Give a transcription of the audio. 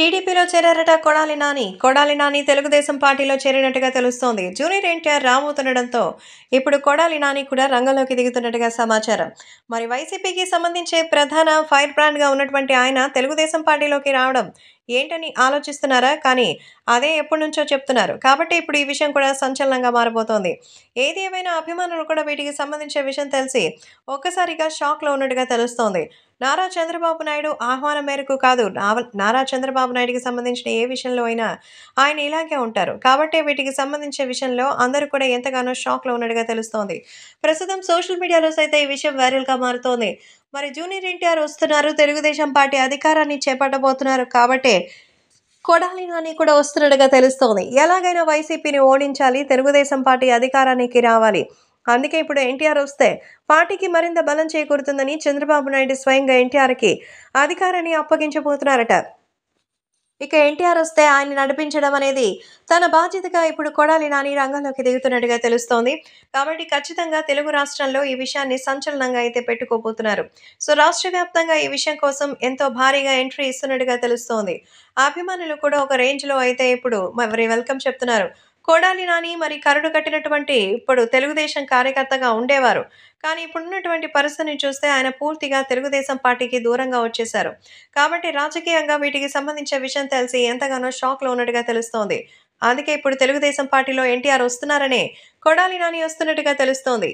టీడీపీలో చేరారట కొడాలి నాని కొడాలి నాని తెలుగుదేశం పార్టీలో చేరినట్టుగా తెలుస్తోంది జూనియర్ ఎన్టీఆర్ రాబోతుండడంతో ఇప్పుడు కొడాలి నాని కూడా రంగంలోకి దిగుతున్నట్టుగా సమాచారం మరి వైసీపీకి సంబంధించే ప్రధాన ఫైర్ బ్రాండ్గా ఉన్నటువంటి ఆయన తెలుగుదేశం పార్టీలోకి రావడం ఏంటని ఆలోచిస్తున్నారా కానీ అదే ఎప్పటి నుంచో చెప్తున్నారు కాబట్టి ఇప్పుడు ఈ విషయం కూడా సంచలనంగా మారిపోతోంది ఏది ఏమైనా అభిమానులు కూడా వీటికి సంబంధించే విషయం తెలిసి ఒక్కసారిగా షాక్లో ఉన్నట్టుగా తెలుస్తోంది నారా చంద్రబాబు నాయుడు ఆహ్వానం మేరకు కాదు నారా చంద్రబాబు నాయుడుకి సంబంధించిన ఏ విషయంలో అయినా ఆయన ఇలాగే ఉంటారు కాబట్టి వీటికి సంబంధించిన విషయంలో అందరూ కూడా ఎంతగానో షాక్లో ఉన్నట్టుగా తెలుస్తోంది ప్రస్తుతం సోషల్ మీడియాలో సైతం ఈ విషయం వైరల్గా మారుతోంది మరి జూనియర్ ఎన్టీఆర్ వస్తున్నారు తెలుగుదేశం పార్టీ అధికారాన్ని చేపట్టబోతున్నారు కాబట్టే కొడాలి నాని కూడా వస్తున్నట్టుగా తెలుస్తోంది ఎలాగైనా వైసీపీని ఓడించాలి తెలుగుదేశం పార్టీ అధికారానికి రావాలి అందుకే ఇప్పుడు ఎన్టీఆర్ వస్తే పార్టీకి మరింత బలం చేకూరుతుందని చంద్రబాబు నాయుడు స్వయంగా ఎన్టీఆర్కి అధికారాన్ని అప్పగించబోతున్నారట ఇక ఎన్టీఆర్ వస్తే ఆయన నడిపించడం అనేది తన బాధ్యతగా ఇప్పుడు కొడాలి నాని రంగంలోకి దిగుతున్నట్టుగా తెలుస్తోంది కాబట్టి ఖచ్చితంగా తెలుగు రాష్ట్రంలో ఈ విషయాన్ని సంచలనంగా అయితే పెట్టుకోబోతున్నారు సో రాష్ట్ర ఈ విషయం కోసం ఎంతో భారీగా ఎంట్రీ ఇస్తున్నట్టుగా తెలుస్తోంది అభిమానులు కూడా ఒక రేంజ్లో అయితే ఇప్పుడు మరి వెల్కమ్ చెప్తున్నారు కోడాలి నాని మరి కరుడు కట్టినటువంటి ఇప్పుడు తెలుగుదేశం కార్యకర్తగా ఉండేవారు కానీ ఇప్పుడున్నటువంటి పరిస్థితిని చూస్తే ఆయన పూర్తిగా తెలుగుదేశం పార్టీకి దూరంగా వచ్చేశారు కాబట్టి రాజకీయంగా వీటికి సంబంధించిన విషయం తెలిసి ఎంతగానో షాక్లో ఉన్నట్టుగా తెలుస్తోంది అందుకే ఇప్పుడు తెలుగుదేశం పార్టీలో ఎన్టీఆర్ వస్తున్నారనే కొడాలి నాని వస్తున్నట్టుగా తెలుస్తోంది